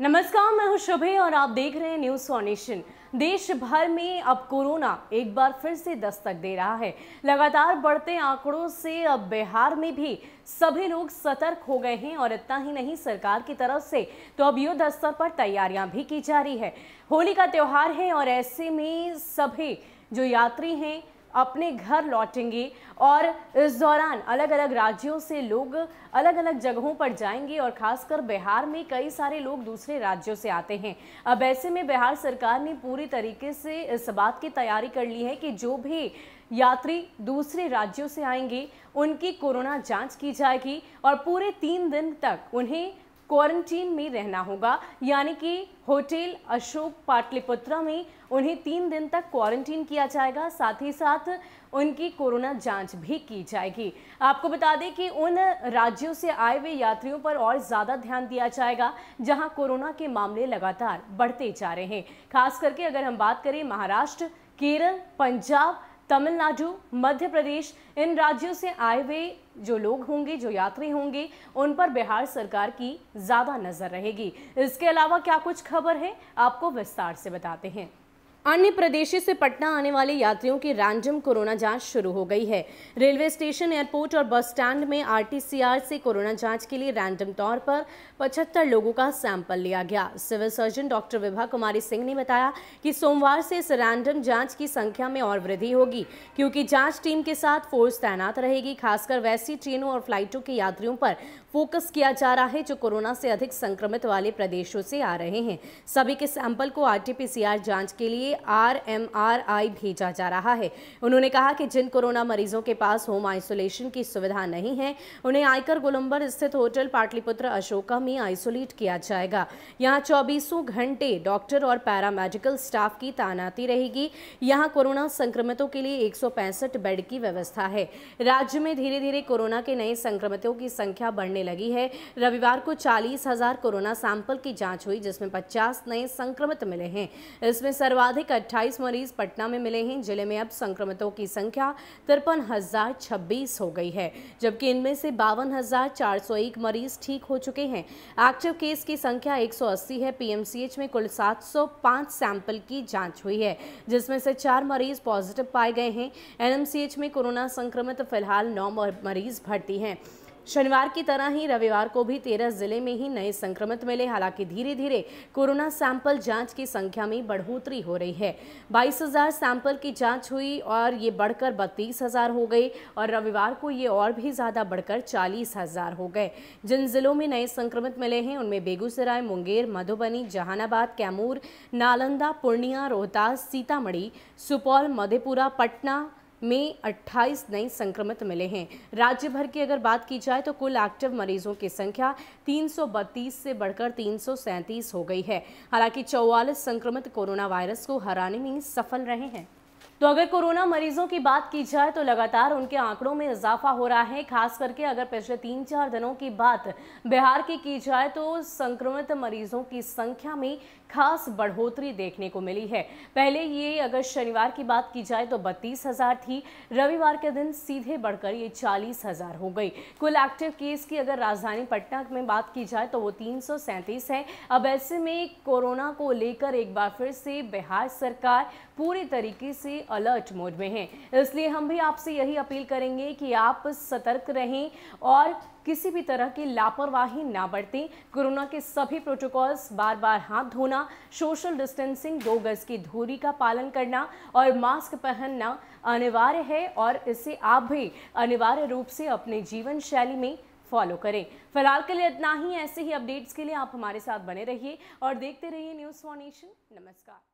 नमस्कार मैं हूं शुभे और आप देख रहे हैं न्यूज फॉर्नेशन देश भर में अब कोरोना एक बार फिर से दस्तक दे रहा है लगातार बढ़ते आंकड़ों से अब बिहार में भी सभी लोग सतर्क हो गए हैं और इतना ही नहीं सरकार की तरफ से तो अब युद्ध स्तर पर तैयारियां भी की जा रही है होली का त्यौहार है और ऐसे में सभी जो यात्री हैं अपने घर लौटेंगे और इस दौरान अलग अलग राज्यों से लोग अलग अलग जगहों पर जाएंगे और खासकर बिहार में कई सारे लोग दूसरे राज्यों से आते हैं अब ऐसे में बिहार सरकार ने पूरी तरीके से इस बात की तैयारी कर ली है कि जो भी यात्री दूसरे राज्यों से आएंगे उनकी कोरोना जांच की जाएगी और पूरे तीन दिन तक उन्हें क्वारंटीन में रहना होगा यानी कि होटल अशोक पाटलिपुत्रा में उन्हें तीन दिन तक क्वारंटीन किया जाएगा साथ ही साथ उनकी कोरोना जांच भी की जाएगी आपको बता दें कि उन राज्यों से आए हुए यात्रियों पर और ज़्यादा ध्यान दिया जाएगा जहां कोरोना के मामले लगातार बढ़ते जा रहे हैं खास करके अगर हम बात करें महाराष्ट्र केरल पंजाब तमिलनाडु मध्य प्रदेश इन राज्यों से आए हुए जो लोग होंगे जो यात्री होंगे उन पर बिहार सरकार की ज़्यादा नज़र रहेगी इसके अलावा क्या कुछ खबर है आपको विस्तार से बताते हैं अन्य प्रदेशों से पटना आने वाले यात्रियों की रैंडम कोरोना जांच शुरू हो गई है रेलवे स्टेशन एयरपोर्ट और बस स्टैंड में आरटीसीआर से कोरोना जांच के लिए रैंडम तौर पर 75 लोगों का सैंपल लिया गया civil surgeon doctor Vibha Kumari Singh ने बताया कि सोमवार से इस रैंडम जांच की संख्या में और वृद्धि होगी क्योंकि जाँच टीम के साथ फोर्स तैनात रहेगी खासकर वैसी ट्रेनों और फ्लाइटों के यात्रियों पर फोकस किया जा रहा है जो कोरोना से अधिक संक्रमित वाले प्रदेशों से आ रहे हैं सभी के सैंपल को आर जांच के लिए आर एम आर आई भेजा जा रहा है उन्होंने कहा कि जिन कोरोना मरीजों के पास होम आइसोलेशन की सुविधा नहीं है उन्हें आयकर गोलम्बर स्थित होटल पाटलिपुत्र अशोका में आइसोलेट किया जाएगा यहाँ चौबीसों घंटे डॉक्टर और पैरामेडिकल स्टाफ की तैनाती रहेगी यहाँ कोरोना संक्रमितों के लिए एक बेड की व्यवस्था है राज्य में धीरे धीरे कोरोना के नए संक्रमितों की संख्या बढ़ने लगी है रविवार को चालीस हजार कोरोना सैंपल की जांच हुई जिसमें 50 नए संक्रमित मिले हैं इसमें सर्वाधिक एक 28 मरीज पटना में मिले हैं जिले में अब संक्रमितों की संख्या तिरपन हो गई है जबकि इनमें से बावन मरीज ठीक हो चुके हैं एक्टिव केस की संख्या 180 है पीएमसीएच में कुल 705 सैंपल की जांच हुई है जिसमें से चार मरीज पॉजिटिव पाए गए हैं एनएमसीएच में कोरोना संक्रमित फिलहाल नौ मरीज भर्ती हैं शनिवार की तरह ही रविवार को भी तेरह जिले में ही नए संक्रमित मिले हालांकि धीरे धीरे कोरोना सैंपल जांच की संख्या में बढ़ोतरी हो रही है 22,000 सैंपल की जांच हुई और ये बढ़कर 32,000 हो गई और रविवार को ये और भी ज़्यादा बढ़कर 40,000 हो गए जिन जिलों में नए संक्रमित मिले हैं उनमें बेगूसराय मुंगेर मधुबनी जहानाबाद कैमूर नालंदा पूर्णिया रोहतास सीतामढ़ी सुपौल मधेपुरा पटना में 28 नए संक्रमित मिले हैं राज्य भर की अगर बात की जाए तो कुल एक्टिव मरीजों की संख्या 332 से बढ़कर तीन हो गई है हालांकि चौवालीस संक्रमित कोरोना वायरस को हराने में सफल रहे हैं तो अगर कोरोना मरीजों की बात की जाए तो लगातार उनके आंकड़ों में इजाफा हो रहा है खास करके अगर पिछले तीन चार दिनों की बात बिहार की की जाए तो संक्रमित मरीजों की संख्या में खास बढ़ोतरी देखने को मिली है पहले ये अगर शनिवार की बात की जाए तो बत्तीस हज़ार थी रविवार के दिन सीधे बढ़कर ये चालीस हज़ार हो गई कुल एक्टिव केस की अगर राजधानी पटना में बात की जाए तो वो तीन है अब ऐसे में कोरोना को लेकर एक बार फिर से बिहार सरकार पूरी तरीके से अलर्ट मोड में हैं इसलिए हम भी आपसे यही अपील करेंगे कि आप सतर्क रहें और किसी भी तरह की लापरवाही ना बरतें कोरोना के सभी प्रोटोकॉल्स बार बार हाथ धोना सोशल डिस्टेंसिंग दो गज की दूरी का पालन करना और मास्क पहनना अनिवार्य है और इसे आप भी अनिवार्य रूप से अपने जीवन शैली में फॉलो करें फिलहाल के लिए इतना ही ऐसे ही अपडेट्स के लिए आप हमारे साथ बने रहिए और देखते रहिए न्यूज़ फॉर नेशन नमस्कार